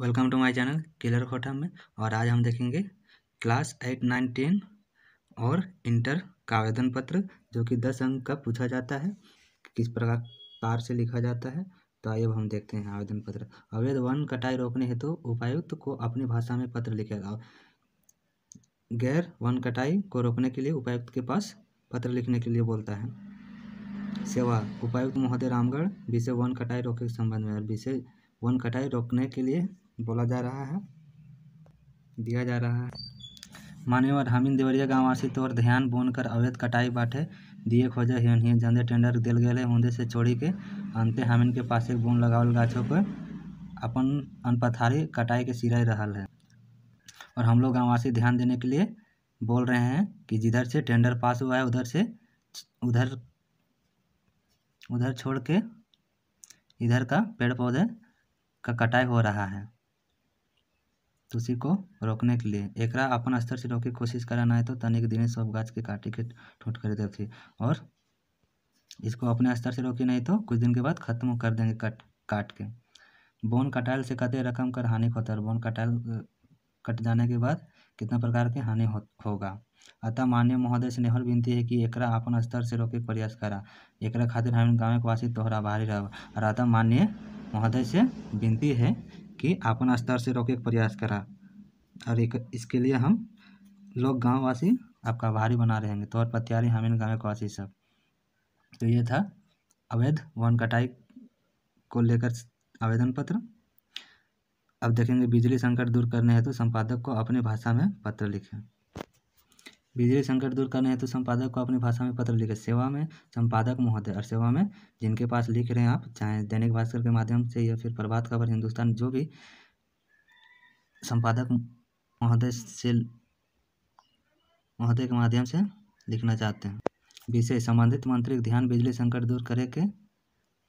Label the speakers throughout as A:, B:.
A: welcome to my channel किलर खोटा में और आज हम देखेंगे क्लास एट नाइन टेन और इंटर का आवेदन पत्र जो कि दस अंक का पूछा जाता है किस प्रकार कार से लिखा जाता है तो आइए अब हम देखते हैं आवेदन पत्र अवैध वन कटाई रोकने हेतु तो उपायुक्त को अपनी भाषा में पत्र लिखे जाओ गैर वन कटाई को रोकने के लिए उपायुक्त के पास पत्र लिखने के लिए बोलता है सेवा उपायुक्त महोदय रामगढ़ विषय वन कटाई रोके के संबंध में और विषय वन कटाई रोकने के लिए बोला जा रहा है दिया जा रहा है मान्यवर हमीन देवरिया गाँव आसी तोर ध्यान बोन कर अवैध कटाई बाटे दिए खोजे हिन्न जंदे टेंडर दिल गए उन्दे से छोड़ी के अंते हमीन के पास एक बोन लगावल गाछों पर अपन अनपथारी कटाई के सिराई रहा है और हम लोग गाँववासी ध्यान देने के लिए बोल रहे हैं कि जिधर से टेंडर पास हुआ है उधर से उधर उधर छोड़ के इधर का पेड़ पौधे का कटाई हो रहा है तुलसी उसी को रोकने के लिए एक अपन स्तर से रोके कोशिश कराना है तो तनिक दिन सब गाछ के काटे के ठूट कर देते और इसको अपने स्तर से रोके नहीं तो कुछ दिन के बाद खत्म कर देंगे कट काट के बोन कटाल से कते रकम कर हानि होता है बोन कटाल कट जाने के बाद कितना प्रकार के हानि हो, होगा अतः माननीय महोदय से नेहर विनती है कि एकरा अपन स्तर से रोके प्रयास करा एकरा खातिर हम गाँव के वासी तोहरा भारी रह अतः माननीय महोदय से विनती है कि अपन स्तर से रोके के प्रयास करा और एक इसके लिए हम लोग वासी आपका आभारी बना रहेंगे तौर तो पत्यारी हमीन गाँव के वासी सब तो ये था अवैध वन कटाई को लेकर आवेदन पत्र अब देखेंगे बिजली संकट दूर करने हेतु तो संपादक को अपनी भाषा में पत्र लिखें बिजली संकट दूर करने हेतु संपादक को अपनी भाषा में पत्र लिखे सेवा में संपादक महोदय और सेवा में जिनके पास लिख रहे हैं आप चाहे दैनिक भास्कर के माध्यम से या फिर प्रभात खबर हिंदुस्तान जो भी संपादक महोदय से महोदय के माध्यम से लिखना चाहते हैं विषय संबंधित मंत्री ध्यान बिजली संकट दूर करे के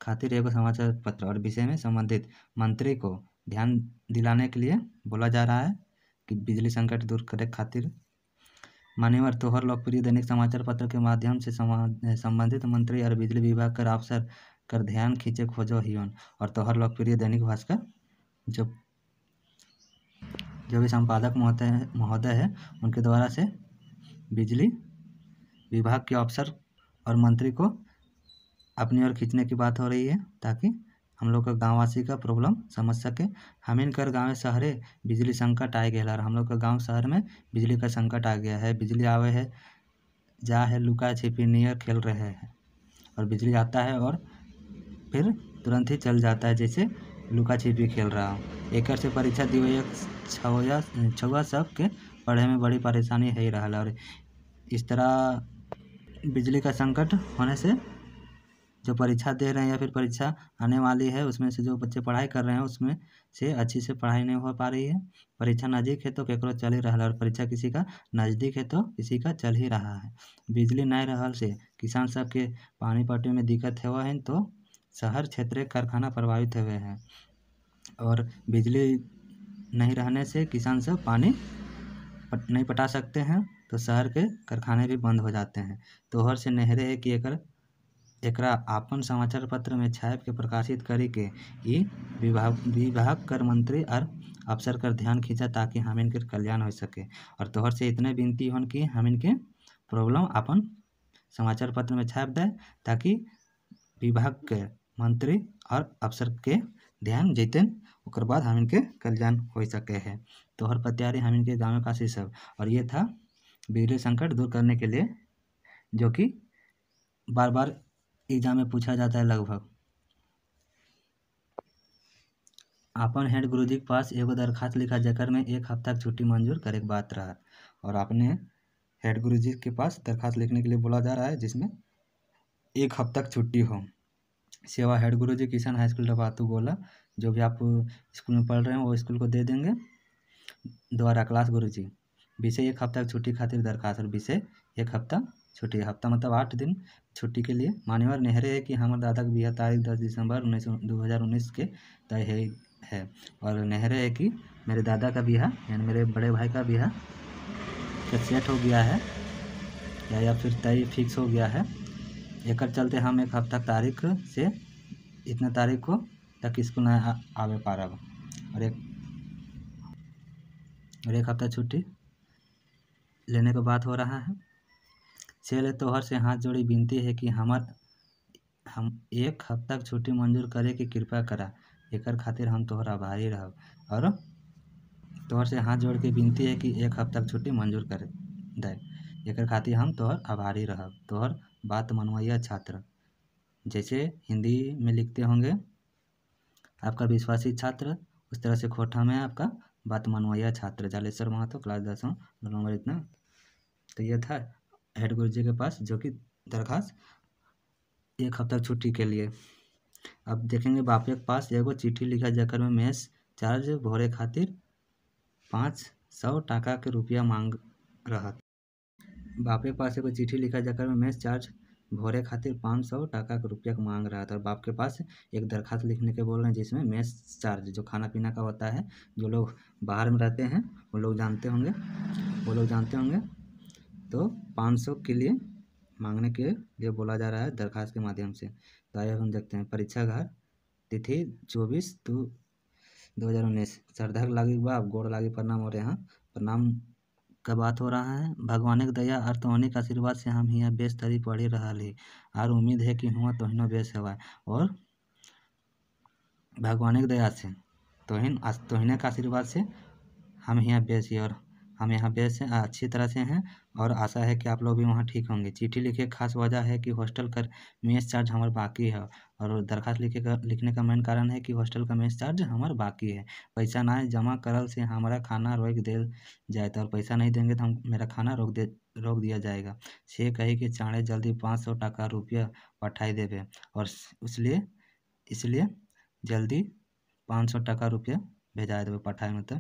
A: खातिर एगो समाचार पत्र और विषय में संबंधित मंत्री को ध्यान दिलाने के लिए बोला जा रहा है कि बिजली संकट दूर करे खातिर मान्यवर तोहर लोकप्रिय दैनिक समाचार पत्र के माध्यम से संबंधित मंत्री और बिजली विभाग कर अफसर कर ध्यान खींचे खोजो हियन और तोहर लोकप्रिय दैनिक भास्कर जो जो भी संपादक महोदय महोदय है उनके द्वारा से बिजली विभाग के अफसर और मंत्री को अपनी ओर खींचने की बात हो रही है ताकि हम लोग गाँव गाँववासी का प्रॉब्लम समझ सके हमीन कर गाँव शहरे बिजली संकट आ गया हम लोग का गाँव शहर में बिजली का संकट आ गया है बिजली आवे है जा है लुका छिपी नियर खेल रहे हैं और बिजली आता है और फिर तुरंत ही चल जाता है जैसे लुका छिपी खेल रहा हूँ एक से परीक्षा हुई छुआ सब के पढ़े में बड़ी परेशानी है ही रहा और इस तरह बिजली का संकट होने से जो परीक्षा दे रहे हैं या फिर परीक्षा आने वाली है उसमें से जो बच्चे पढ़ाई कर रहे हैं उसमें से अच्छी से पढ़ाई नहीं हो पा रही है परीक्षा नज़दीक है तो केकरो चल ही रहा है और परीक्षा किसी का नज़दीक है तो किसी का चल ही रहा है बिजली नहीं रहल से किसान सब के पानी पट्टी में दिक्कत हुआ है तो शहर क्षेत्र कारखाना प्रभावित हुए हैं और बिजली नहीं रहने से किसान सब पानी नहीं पटा सकते हैं तो शहर के कारखाने भी बंद हो जाते हैं तोहर से नहरे एक एकरा आपन समाचार पत्र में छाप के प्रकाशित करी के विभाग विभाग कर मंत्री और अफसर कर ध्यान खींचा ताकि हम इनके कल्याण हो सके और तोहर से इतने विनती हन कि हम के प्रॉब्लम अपन समाचार पत्र में छाप दें ताकि विभाग के मंत्री और अफसर के ध्यान जैतन और बाद हम इनके कल्याण हो सके है तोहर पत्यारे हम इनके गाँव काशी सब और ये था बिजली संकट दूर करने के लिए जो कि बार बार एग्जाम में पूछा जाता है लगभग अपन हेड गुरु जी के पास एगो दरखास्त लिखा जकर में एक हफ्ता की छुट्टी मंजूर करे के बात रहा और आपने हेड गुरु जी के पास दरखास्त लिखने के लिए बोला जा रहा है जिसमें एक हफ्ता की छुट्टी हो सेवा हेड गुरु जी किसान हाई स्कूल डबातू गोला जो भी आप स्कूल में पढ़ रहे हैं वो स्कूल को दे देंगे द्वारा क्लास गुरु जी विषय एक हफ्ता की छुट्टी खातिर दरखास्त और विषय एक हफ्ता छुट्टी हफ्ता मतलब आठ दिन छुट्टी के लिए मान्यवर नेहरे है कि हमारे दादा की बिहार तारीख दस दिसंबर उन्नीस दो हज़ार उन्नीस के तय है है और नेहरे है कि मेरे दादा का बिहार यानी मेरे बड़े भाई का बिहार सेट हो गया है या, या फिर तय फिक्स हो गया है एक चलते हम एक हफ्ता तारीख से इतना तारीख को तक स्कूल ना आवे पा रहा और एक और एक हफ्ता छुट्टी लेने का बात हो रहा है सेल तोहर से हाथ जोड़ बिनती है कि हमार हम एक हफ्ता छुट्टी मंजूर करे की कृपा करा एक खातिर हम तोहर आभारी रह और तोहर से हाथ जोड़ के बिनती है कि एक हफ्ता छुट्टी मंजूर कर दे एक खातिर हम तोहर आभारी रह तोहर बात मनवाइया छात्र जैसे हिंदी में लिखते होंगे आपका विश्वासी छात्र उस तरह से खोटा में आपका बात मनवाइया छात्र जालेश्वर महातो क्लास दसों नंबर इतना तो यह था हेड गुरु जी के पास जो कि दरखास्त एक हफ्ता छुट्टी के लिए अब देखेंगे बापे के पास एगो चिट्ठी लिखा जकर में मेस चार्ज भोरे खातिर पाँच सौ टाका के रुपया मांग रहा बापे पास एगो चिट्ठी लिखा जकर में मेस चार्ज भोरे खातिर पाँच सौ टाका के रुपया मांग रहा था और बाप के पास एक दरखास्त लिखने के बोल रहे हैं जिसमें मेस चार्ज जो खाना पीना का होता है जो लोग बाहर में रहते हैं वो लोग जानते होंगे वो लोग जानते होंगे तो पाँच सौ के लिए मांगने के लिए बोला जा रहा है दरखास्त के माध्यम से तो आइए हम देखते हैं परीक्षा घर तिथि चौबीस दो दो हज़ार उन्नीस श्रद्धा लागी बाप गौर लागे प्रणाम और यहाँ प्रणाम का बात हो रहा है भगवान के दया और होने के आशीर्वाद से हम यहाँ बेस तरी पढ़ी रहा ही और उम्मीद है कि हुआ तोहनो बेस हवा और भगवान के दया से तोहिन तोहिने के आशीर्वाद से हम यहाँ बेस और हम यहाँ पे से अच्छी तरह से हैं और आशा है कि आप लोग भी वहाँ ठीक होंगे चिट्ठी लिखे खास वजह है कि हॉस्टल का मेस चार्ज हमारा बाकी है और दरखास्त लिखे का लिखने का मेन कारण है कि हॉस्टल का मेस चार्ज हमारे बाकी है पैसा ना जमा करल से हमारा खाना रोक दे जाए तो और पैसा नहीं देंगे तो हम मेरा खाना रोक दे रोक दिया जाएगा से कही कि चाणे जल्दी पाँच सौ टका रुपया पठाई देवे और इसलिए इसलिए जल्दी पाँच सौ टका रुपया भेजा देवे पठाई तो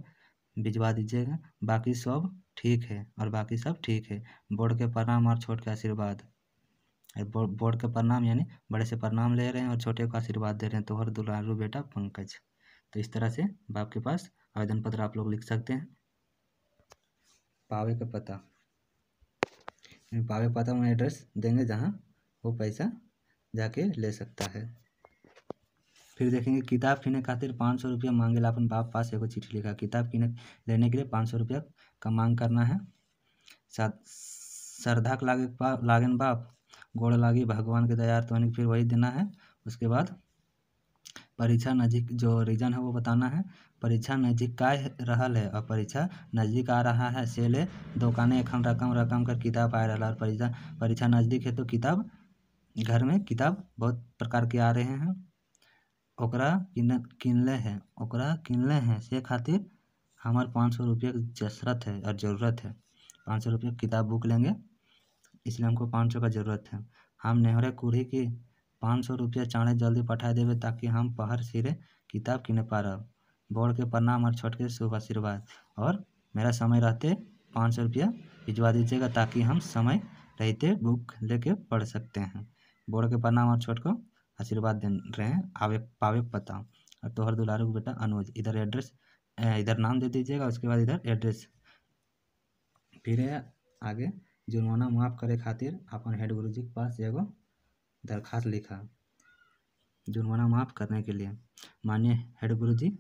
A: भिजवा दीजिएगा बाकी सब ठीक है और बाकी सब ठीक है बोर्ड के प्रणाम और छोट के आशीर्वाद बोर्ड के प्रणाम यानी बड़े से प्रणाम ले रहे हैं और छोटे को आशीर्वाद दे रहे हैं तोहर दुलारू बेटा पंकज तो इस तरह से बाप के पास आवेदन पत्र आप लोग लिख सकते हैं पावे का पता पावे पता में एड्रेस देंगे जहाँ वो पैसा जाके ले सकता है फिर देखेंगे किताब किने खातिर पाँच सौ रुपया ला अपन बाप पास एगो चिट्ठी लिखा किताब किने लेने के लिए पाँच सौ रुपया का मांग करना है के लागे बा बाप गोड़ लागी भगवान के दया तो फिर वही देना है उसके बाद परीक्षा नज़दीक जो रीजन है वो बताना है परीक्षा नज़दीक का रहा है और परीक्षा नज़दीक आ रहा है से ले दुकाने एखन रकम रकम कर किताब आ रहा है और परीक्षा परीक्षा नज़दीक है तो किताब घर में किताब बहुत प्रकार के आ रहे हैं ओकरा किनले हैं ओकरा किनले हैं से खातिर हमार पाँच सौ रुपये जसरत है और ज़रूरत है पाँच सौ रुपये किताब बुक लेंगे इसलिए हमको पाँच सौ का ज़रूरत है हम नेहरे कुरी की पाँच सौ रुपया चाणे जल्दी पठा देवे ताकि हम पहर सिरे किताब किन पा रहे बोर्ड के प्रणाम और छोट के शुभ आशीर्वाद और मेरा समय रहते पाँच सौ रुपया भिजवा दीजिएगा ताकि हम समय रहते बुक लेके पढ़ सकते हैं बोर्ड के प्रणाम और छोट को आशीर्वाद दे रहे हैं आवे पावे पता और तोहर दुलारू बेटा अनुज इधर एड्रेस इधर नाम दे दीजिएगा उसके बाद इधर एड्रेस फिर है आगे जुर्माना माफ़ करे खातिर अपन हेड गुरु जी के पास एगो दरखास्त लिखा जुर्माना माफ़ करने के लिए माननीय हेड गुरु जी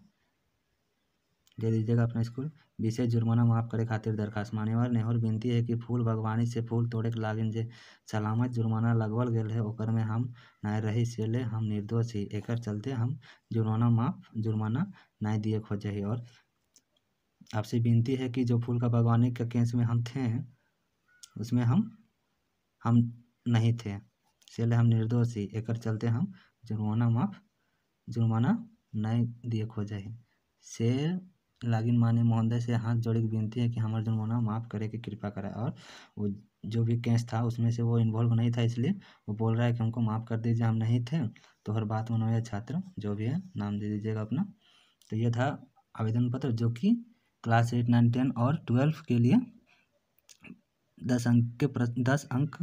A: दे दीजिएगा अपना स्कूल विशेष जुर्माना माफ़ करे खातिर दरखास्त मान्यवर नेहर विनती है कि फूल बागवानी से फूल तोड़े के लागिन जे सलामत जुर्माना लगवल गए है ओकर में हम नहीं रही इसलिए हम निर्दोष ही एक चलते हम जुर्माना माफ जुर्माना नहीं दिए खोज ही और आपसे विनती है कि जो फूल का बागवानी के केस में हम थे उसमें हम हम नहीं थे इसलिए हम निर्दोष ही एक चलते हम जुर्माना माफ जुर्माना नहीं दिए खोज ही से लागिन माने महोदय से हाथ जोड़े के विनती है कि हमारे जुर्माना माफ़ करे की कृपा करें और वो जो भी केस था उसमें से वो इन्वॉल्व नहीं था इसलिए वो बोल रहा है कि हमको माफ़ कर दीजिए हम नहीं थे तो हर बात मनोया छात्र जो भी है नाम दे दीजिएगा अपना तो यह था आवेदन पत्र जो कि क्लास एट नाइन टेन और ट्वेल्व के लिए दस अंक के प्रश्न दस अंक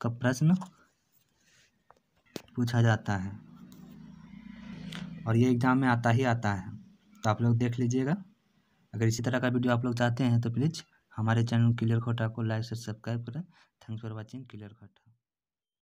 A: का प्रश्न पूछा जाता है और ये एग्ज़ाम में आता ही आता है तो आप लोग देख लीजिएगा अगर इसी तरह का वीडियो आप लोग चाहते हैं तो प्लीज़ हमारे चैनल क्लियर खोटा को लाइक से सब्सक्राइब करें थैंक्स फॉर वॉचिंग क्लियर खोटा